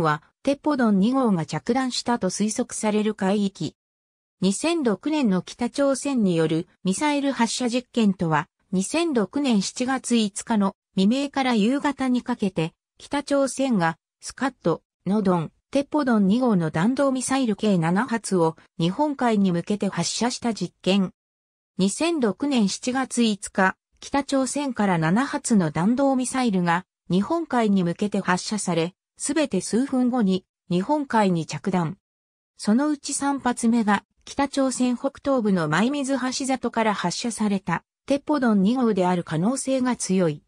は、テポドン2号が着弾したと推測される海域。2006年の北朝鮮によるミサイル発射実験とは、2006年7月5日の未明から夕方にかけて、北朝鮮がスカット、ノドン、テポドン2号の弾道ミサイル計7発を日本海に向けて発射した実験。2006年7月5日、北朝鮮から7発の弾道ミサイルが日本海に向けて発射され、すべて数分後に日本海に着弾。そのうち3発目が北朝鮮北東部のミ水橋里から発射された鉄砲ドン2号である可能性が強い。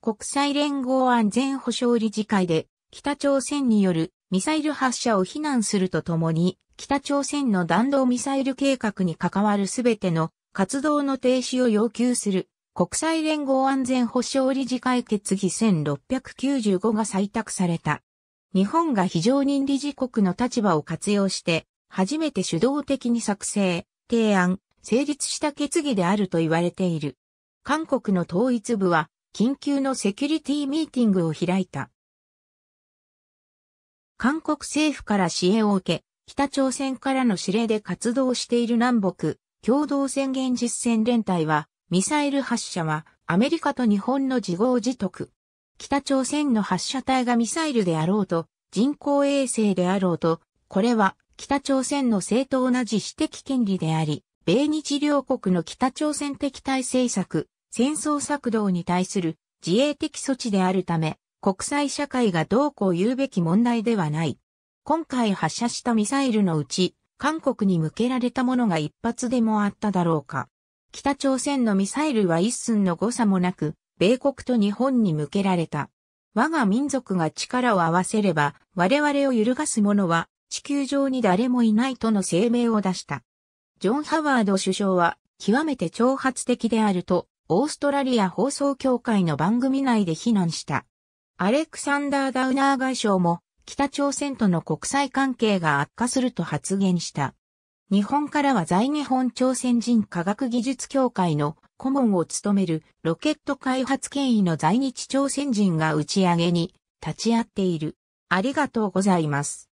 国際連合安全保障理事会で北朝鮮によるミサイル発射を非難するとともに北朝鮮の弾道ミサイル計画に関わるすべての活動の停止を要求する国際連合安全保障理事会決議1695が採択された。日本が非常任理事国の立場を活用して、初めて主導的に作成、提案、成立した決議であると言われている。韓国の統一部は、緊急のセキュリティミーティングを開いた。韓国政府から支援を受け、北朝鮮からの指令で活動している南北共同宣言実践連帯は、ミサイル発射はアメリカと日本の自業自得。北朝鮮の発射体がミサイルであろうと、人工衛星であろうと、これは北朝鮮の正当な自主的権利であり、米日両国の北朝鮮敵対政策、戦争策動に対する自衛的措置であるため、国際社会がどうこう言うべき問題ではない。今回発射したミサイルのうち、韓国に向けられたものが一発でもあっただろうか。北朝鮮のミサイルは一寸の誤差もなく、米国と日本に向けられた。我が民族が力を合わせれば、我々を揺るがす者は、地球上に誰もいないとの声明を出した。ジョン・ハワード首相は、極めて挑発的であると、オーストラリア放送協会の番組内で非難した。アレクサンダー・ダウナー外相も、北朝鮮との国際関係が悪化すると発言した。日本からは在日本朝鮮人科学技術協会の顧問を務めるロケット開発権威の在日朝鮮人が打ち上げに立ち会っている。ありがとうございます。